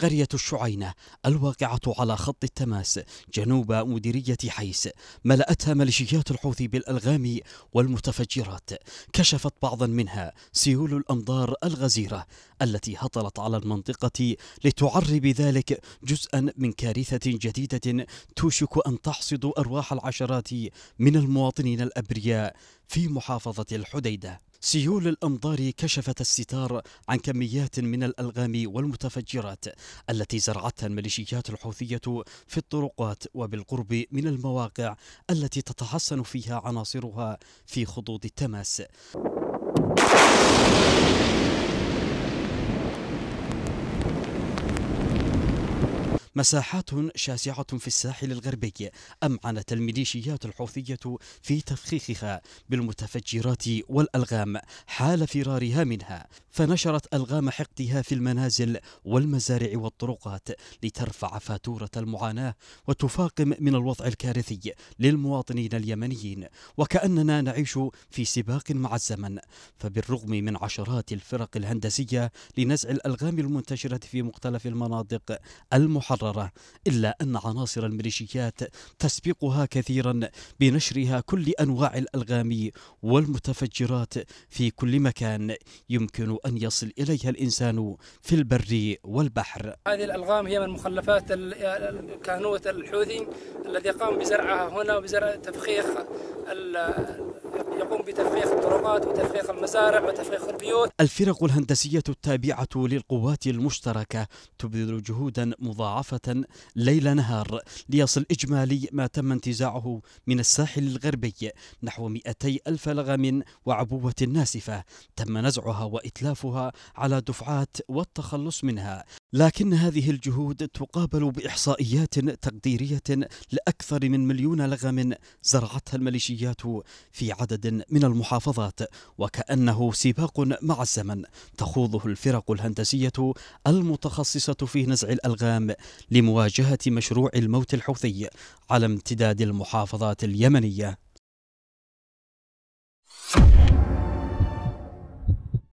قرية الشعينة الواقعة على خط التماس جنوب مديرية حيس ملأتها ميليشيات الحوثي بالألغام والمتفجرات كشفت بعضا منها سيول الأمطار الغزيرة التي هطلت على المنطقة لتعري بذلك جزءا من كارثة جديدة توشك أن تحصد أرواح العشرات من المواطنين الأبرياء في محافظة الحديدة سيول الأمطار كشفت الستار عن كميات من الألغام والمتفجرات التي زرعتها الميليشيات الحوثية في الطرقات وبالقرب من المواقع التي تتحصن فيها عناصرها في خطوط التماس مساحات شاسعة في الساحل الغربي أمعنت الميليشيات الحوثية في تفخيخها بالمتفجرات والألغام حال فرارها منها فنشرت ألغام حقدها في المنازل والمزارع والطرقات لترفع فاتورة المعاناة وتفاقم من الوضع الكارثي للمواطنين اليمنيين وكأننا نعيش في سباق مع الزمن فبالرغم من عشرات الفرق الهندسية لنزع الألغام المنتشرة في مختلف المناطق المحرمة محررة إلا أن عناصر الميليشيات تسبقها كثيرا بنشرها كل أنواع الألغام والمتفجرات في كل مكان يمكن أن يصل إليها الإنسان في البر والبحر هذه الألغام هي من مخلفات الكهنوت الحوثي الذي قام بزرعها هنا وبزرع تفخيخ يقوم بتفريخ الطرقات وتفريخ المزارع وتفريخ البيوت الفرق الهندسية التابعة للقوات المشتركة تبذل جهودا مضاعفة ليل نهار ليصل إجمالي ما تم انتزاعه من الساحل الغربي نحو 200 ألف لغم وعبوة ناسفة تم نزعها وإتلافها على دفعات والتخلص منها لكن هذه الجهود تقابل باحصائيات تقديريه لاكثر من مليون لغم زرعتها الميليشيات في عدد من المحافظات وكانه سباق مع الزمن تخوضه الفرق الهندسيه المتخصصه في نزع الالغام لمواجهه مشروع الموت الحوثي على امتداد المحافظات اليمنيه